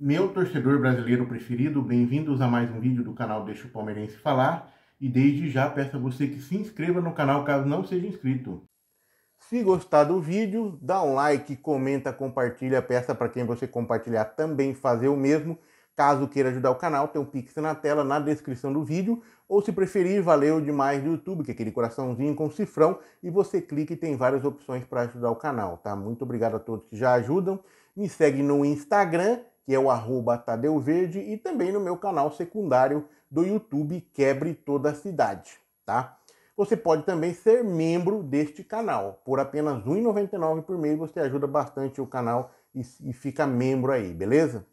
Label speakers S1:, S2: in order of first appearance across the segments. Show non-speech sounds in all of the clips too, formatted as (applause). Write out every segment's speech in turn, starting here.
S1: Meu torcedor brasileiro preferido, bem-vindos a mais um vídeo do canal Deixa o Palmeirense Falar e desde já peço a você que se inscreva no canal caso não seja inscrito. Se gostar do vídeo, dá um like, comenta, compartilha, peça para quem você compartilhar também fazer o mesmo. Caso queira ajudar o canal, tem um pix na tela, na descrição do vídeo, ou se preferir, valeu demais do YouTube, que é aquele coraçãozinho com cifrão, e você clica e tem várias opções para ajudar o canal, tá? Muito obrigado a todos que já ajudam. Me segue no Instagram que é o arroba Tadeu Verde, e também no meu canal secundário do YouTube Quebre Toda a Cidade, tá? Você pode também ser membro deste canal. Por apenas R$ 1,99 por mês você ajuda bastante o canal e, e, fica membro aí, beleza?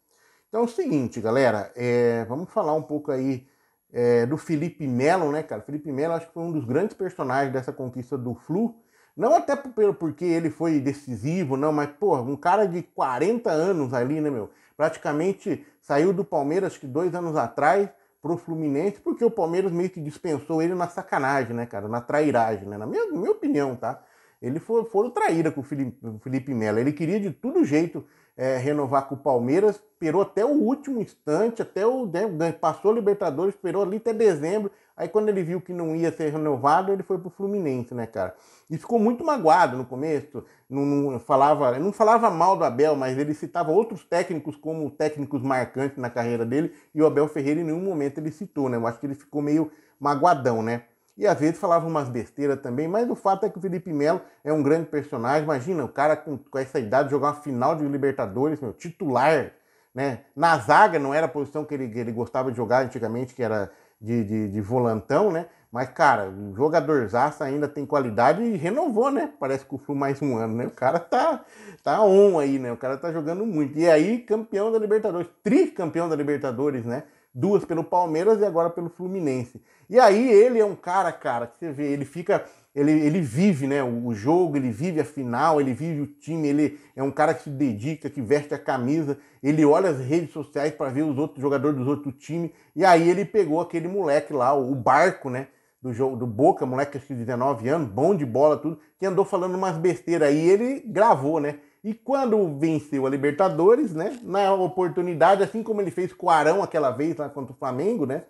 S1: Então é o seguinte, galera, é, vamos falar um pouco aí é, do Felipe Melo, né, cara? Felipe Melo acho que foi um dos grandes personagens dessa conquista do Flu. Não até porque ele foi decisivo, não, mas, pô, um cara de 40 anos ali, né, meu? Praticamente saiu do Palmeiras que dois anos atrás para o Fluminense, porque o Palmeiras meio que dispensou ele na sacanagem, né, cara? Na trairagem, né? Na minha, minha opinião, tá? Ele foi, foi traíra com o Felipe, Felipe Melo. Ele queria de todo jeito é, renovar com o Palmeiras, esperou até o último instante, até o né, né passou o Libertadores, esperou ali até dezembro. Aí quando ele viu que não ia ser renovado, ele foi pro Fluminense, né, cara? E ficou muito magoado no começo. Não, não falava, não falava mal do Abel, mas ele citava outros técnicos como técnicos marcantes na carreira dele. E o Abel Ferreira em nenhum momento ele citou, né? Eu acho que ele ficou meio magoadão, né? e às vezes falava umas besteiras também, mas o fato é que o Felipe Melo é um grande personagem. Imagina, o cara com, com essa idade jogar uma final de Libertadores, meu, titular, né? Na zaga não era a posição que ele, que ele gostava de jogar antigamente, que era de, de, de volantão, né? Mas, cara, o jogador Zaça ainda tem qualidade e renovou, né? Parece que o Flu mais um ano, né? O cara tá, tá on aí, né? O cara tá jogando muito. E aí, campeão da Libertadores, tricampeão da Libertadores, né? duas pelo Palmeiras e agora pelo Fluminense. E aí ele é um cara, cara, que você vê, ele fica, ele, ele vive, né, o jogo, ele vive a final, ele vive o time, ele é um cara que se dedica, que veste a camisa, ele olha as redes sociais para ver os outros jogadores dos outros times. E aí ele pegou aquele moleque lá, o Barco, né, do jogo do Boca, moleque acho que 19 anos, bom de bola, tudo, que andou falando umas besteiras aí, ele gravou, né? E quando venceu a Libertadores, né? Na oportunidade, assim como ele fez com o Arão aquela vez lá contra o Flamengo, né?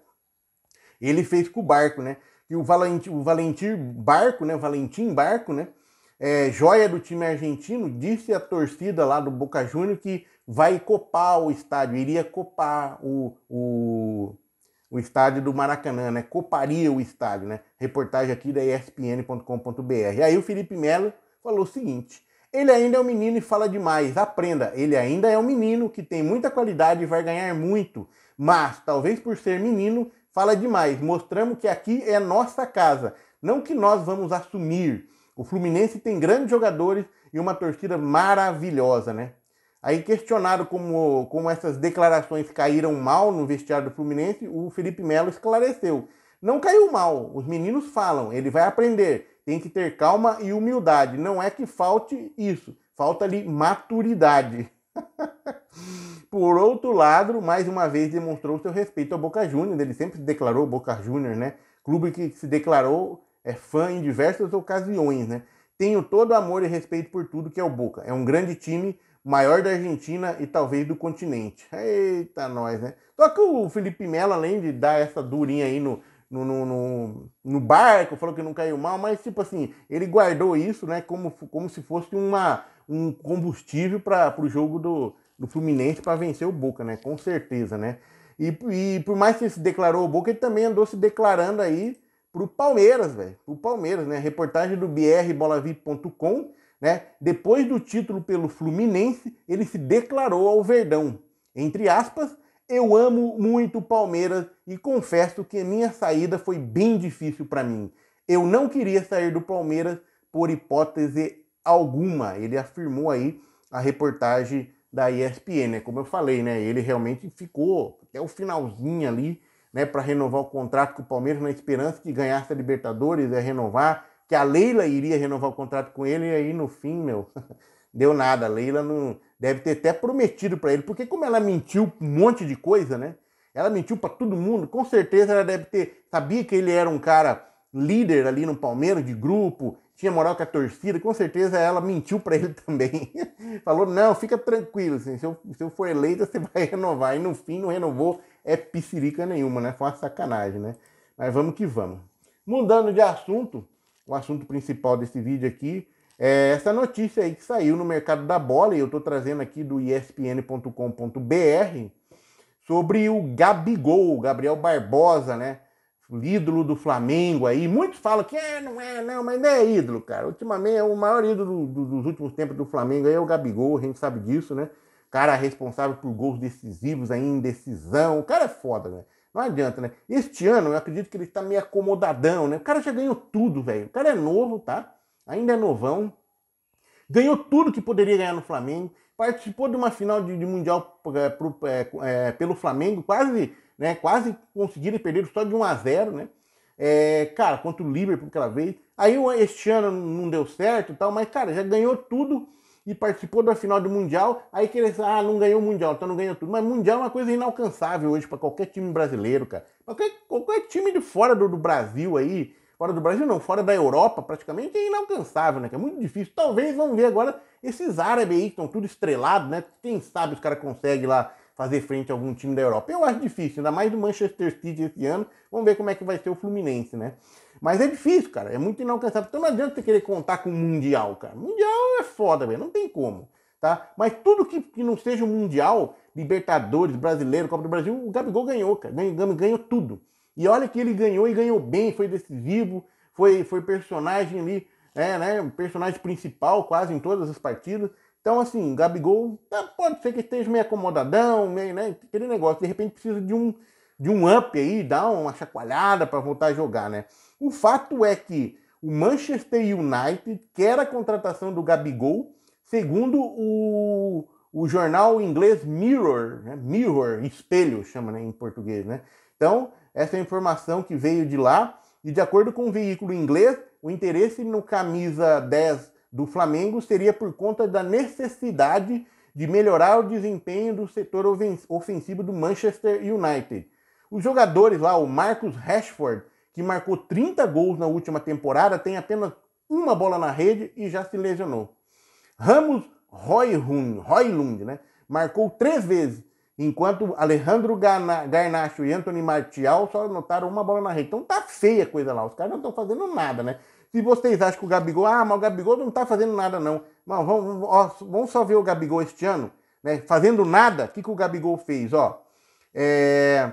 S1: Ele fez com o Barco, né? E o Valentim, o Valentim Barco, né? O Valentim Barco, né? É, joia do time argentino, disse à torcida lá do Boca Júnior que vai copar o estádio, iria copar o, o, o estádio do Maracanã, né? Coparia o estádio, né? Reportagem aqui da ESPN.com.br. Aí o Felipe Melo falou o seguinte: ele ainda é um menino e fala demais. Aprenda, ele ainda é um menino que tem muita qualidade e vai ganhar muito. Mas, talvez por ser menino, fala demais. Mostramos que aqui é nossa casa, não que nós vamos assumir. O Fluminense tem grandes jogadores e uma torcida maravilhosa, né? Aí questionado como, como essas declarações caíram mal no vestiário do Fluminense, o Felipe Melo esclareceu. Não caiu mal, os meninos falam, ele vai aprender. Tem que ter calma e humildade. Não é que falte isso, falta ali maturidade. (laughs) Por outro lado, mais uma vez demonstrou seu respeito ao Boca Juniors. Ele sempre declarou Boca Juniors, né? Clube que se declarou é fã em diversas ocasiões, né? Tenho todo amor e respeito por tudo que é o Boca. É um grande time, maior da Argentina e talvez do continente. Eita, nós, né? Só que o Felipe Melo, além de dar essa durinha aí no, no, no, no, no barco, falou que não caiu mal, mas tipo assim, ele guardou isso, né, como, como se fosse uma, um combustível para o jogo do, do Fluminense para vencer o Boca, né, com certeza, né. E, e por mais que ele se declarou o Boca, ele também andou se declarando aí pro Palmeiras, velho, pro Palmeiras, né, reportagem do brbolavip.com, né, depois do título pelo Fluminense, ele se declarou ao Verdão, entre aspas, eu amo muito o Palmeiras e confesso que minha saída foi bem difícil para mim. Eu não queria sair do Palmeiras por hipótese alguma. Ele afirmou aí a reportagem da ESPN, né? Como eu falei, né? Ele realmente ficou até o finalzinho ali, né? Para renovar o contrato com o Palmeiras na esperança que ganhasse a Libertadores, ia renovar, que a Leila iria renovar o contrato com ele e aí no fim, meu, deu nada. A Leila não deve ter até prometido para ele, porque como ela mentiu um monte de coisa, né? Ela mentiu para todo mundo. Com certeza ela deve ter sabia que ele era um cara líder ali no Palmeiras de grupo, tinha moral com a torcida. Com certeza ela mentiu para ele (laughs) também. Falou: "Não, fica tranquilo, assim, se, eu, se eu for eleita você vai renovar". E no fim não renovou. É piscirica nenhuma, né? Foi uma sacanagem, né? Mas vamos que vamos. Mudando de assunto, o assunto principal desse vídeo aqui é essa notícia aí que saiu no mercado da bola, e eu estou trazendo aqui do espn.com.br, sobre o Gabigol, Gabriel Barbosa, né? ídolo do Flamengo aí. Muitos falam que é, não é, não, mas não é ídolo, cara. Ultimamente, é o maior ídolo dos últimos tempos do Flamengo é o Gabigol, a gente sabe disso, né? Cara responsável por gols decisivos aí, indecisão. O cara é foda, né? Não adianta, né? Este ano, eu acredito que ele está meio acomodadão, né? O cara já ganhou tudo, velho. O cara é novo, tá? ainda é novão, ganhou tudo que poderia ganhar no Flamengo, participou de uma final de, de Mundial é, pro, é, pelo Flamengo, quase, né, quase conseguiram perder só de 1 a 0 né? É, cara, contra o Liverpool aquela vez. Aí este ano não deu certo tal, mas, cara, já ganhou tudo e participou da final do Mundial. Aí que eles, ah, não ganhou o Mundial, então não ganhou tudo. Mas Mundial é uma coisa inalcançável hoje para qualquer time brasileiro, cara. Qualquer, qualquer time de fora do, do Brasil aí, Fora do Brasil não, fora da Europa praticamente é inalcançável, né? Que é muito difícil. Talvez vão ver agora esses árabes aí que estão tudo estrelados, né? Quem sabe os caras conseguem lá fazer frente a algum time da Europa. Eu acho difícil, ainda mais do Manchester City esse ano. Vamos ver como é que vai ser o Fluminense, né? Mas é difícil, cara. É muito inalcançável. Então não adianta você querer contar com o Mundial, cara. Mundial é foda, velho. Não tem como, tá? Mas tudo que, que não seja o Mundial, Libertadores, Brasileiro, Copa do Brasil, o Gabigol ganhou, cara. Ganhou, ganhou tudo. E olha que ele ganhou e ganhou bem, foi decisivo, foi, foi personagem ali, é, né? Personagem principal quase em todas as partidas. Então, assim, Gabigol tá, pode ser que esteja meio acomodadão, meio, né? Aquele negócio, de repente precisa de um, de um up aí, dar uma chacoalhada para voltar a jogar, né? O fato é que o Manchester United quer a contratação do Gabigol, segundo o, o jornal inglês Mirror, né? Mirror, espelho, chama né, em português, né? Então, essa é informação que veio de lá. E de acordo com o um veículo inglês, o interesse no camisa 10 do Flamengo seria por conta da necessidade de melhorar o desempenho do setor ofensivo do Manchester United. Os jogadores lá, o Marcus Rashford, que marcou 30 gols na última temporada, tem apenas uma bola na rede e já se lesionou. Ramos Roy Lund né, marcou três vezes Enquanto Alejandro Garnacho e Anthony Martial só anotaram uma bola na rede. Então tá feia a coisa lá. Os caras não estão fazendo nada, né? Se vocês acham que o Gabigol, ah, mas o Gabigol não tá fazendo nada, não. Mas vamos, vamos só ver o Gabigol este ano, né? Fazendo nada, o que, que o Gabigol fez, ó? É...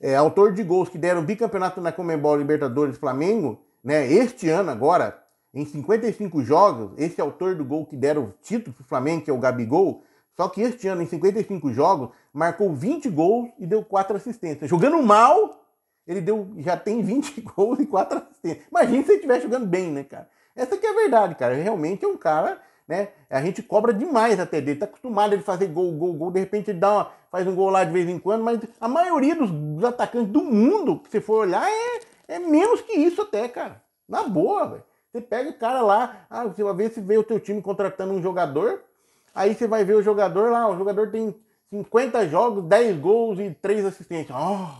S1: É, autor de gols que deram bicampeonato na Comembol Libertadores Flamengo, né? Este ano agora, em 55 jogos, esse é autor do gol que deram o título pro Flamengo, que é o Gabigol, só que este ano, em 55 jogos, marcou 20 gols e deu 4 assistências. Jogando mal, ele deu, já tem 20 (laughs) gols e 4 assistências. Imagina se ele estiver jogando bem, né, cara? Essa que é a verdade, cara. Realmente é um cara, né? A gente cobra demais até dele. Tá acostumado a ele fazer gol, gol, gol. De repente ele dá uma, faz um gol lá de vez em quando. Mas a maioria dos, dos atacantes do mundo, que você for olhar, é, é menos que isso até, cara. Na boa, velho. Você pega o cara lá, ah, você vai ver se vê o teu time contratando um jogador, Aí você vai ver o jogador lá, o jogador tem 50 jogos, 10 gols e 3 assistências. Oh,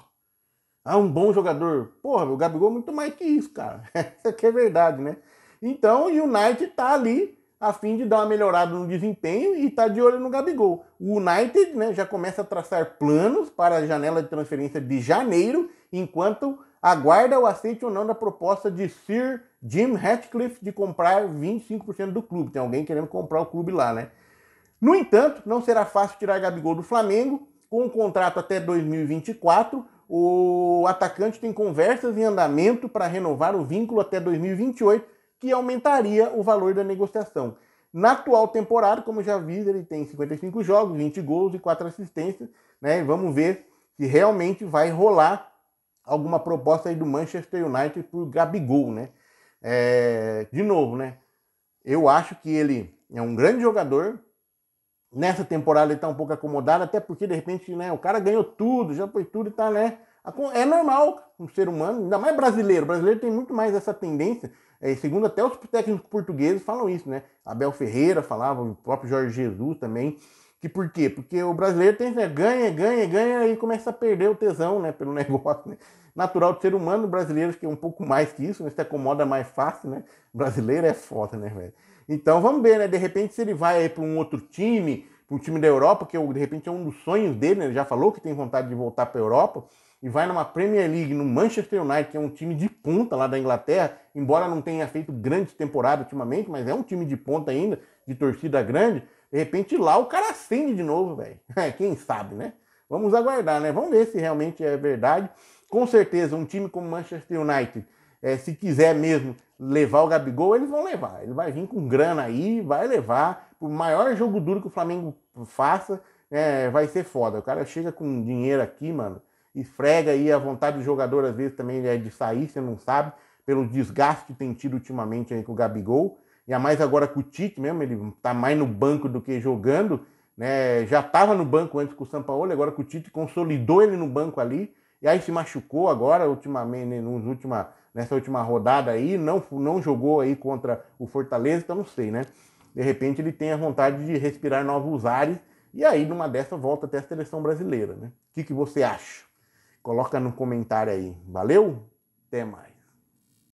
S1: é um bom jogador. Porra, o Gabigol é muito mais que isso, cara. (laughs) isso aqui é verdade, né? Então o United tá ali a fim de dar uma melhorada no desempenho e tá de olho no Gabigol. O United né, já começa a traçar planos para a janela de transferência de janeiro, enquanto aguarda o aceite ou não da proposta de Sir Jim Ratcliffe de comprar 25% do clube. Tem alguém querendo comprar o clube lá, né? No entanto, não será fácil tirar Gabigol do Flamengo. Com um contrato até 2024, o atacante tem conversas em andamento para renovar o vínculo até 2028, que aumentaria o valor da negociação. Na atual temporada, como já vi, ele tem 55 jogos, 20 gols e 4 assistências. Né? Vamos ver se realmente vai rolar alguma proposta aí do Manchester United por Gabigol. Né? É... de novo, né? eu acho que ele é um grande jogador, nessa temporada ele está um pouco acomodado, até porque de repente né, o cara ganhou tudo, já foi tudo e tá, né? É normal um ser humano, ainda mais brasileiro. O brasileiro tem muito mais essa tendência. É, segundo até os técnicos portugueses falam isso, né? Abel Ferreira falava, o próprio Jorge Jesus também. Que por quê? Porque o brasileiro tem né, ganha, ganha, ganha e começa a perder o tesão, né? Pelo (laughs) negócio, né? Natural do ser humano, brasileiro que é um pouco mais que isso, né? Se acomoda mais fácil, né? brasileiro é foda, né, velho? Então vamos ver, né? De repente, se ele vai para um outro time, para um time da Europa, que de repente é um dos sonhos dele, né? Ele já falou que tem vontade de voltar para a Europa, e vai numa Premier League, no Manchester United, que é um time de ponta lá da Inglaterra, embora não tenha feito grande temporada ultimamente, mas é um time de ponta ainda, de torcida grande. De repente lá o cara acende de novo, velho. (laughs) Quem sabe, né? Vamos aguardar, né? Vamos ver se realmente é verdade. Com certeza, um time como Manchester United é, se quiser mesmo levar o Gabigol, eles vão levar. Ele vai vir com grana aí, vai levar. O maior jogo duro que o Flamengo faça é, vai ser foda. O cara chega com dinheiro aqui, mano, e frega aí a vontade do jogador, às vezes também é de sair, você não sabe, pelo desgaste que tem tido ultimamente aí com o Gabigol. E a mais agora com o Tite mesmo, ele tá mais no banco do que jogando. Né? Já estava no banco antes com o São Paulo, agora com o Tite consolidou ele no banco ali e aí se machucou agora ultimamente nos última, nessa última rodada aí, não, não jogou aí contra o Fortaleza, então não sei, né? De repente ele tem a vontade de respirar novos ares e aí numa dessa volta até a seleção brasileira, né? O que, que você acha? Coloca no comentário aí. Valeu? Até mais.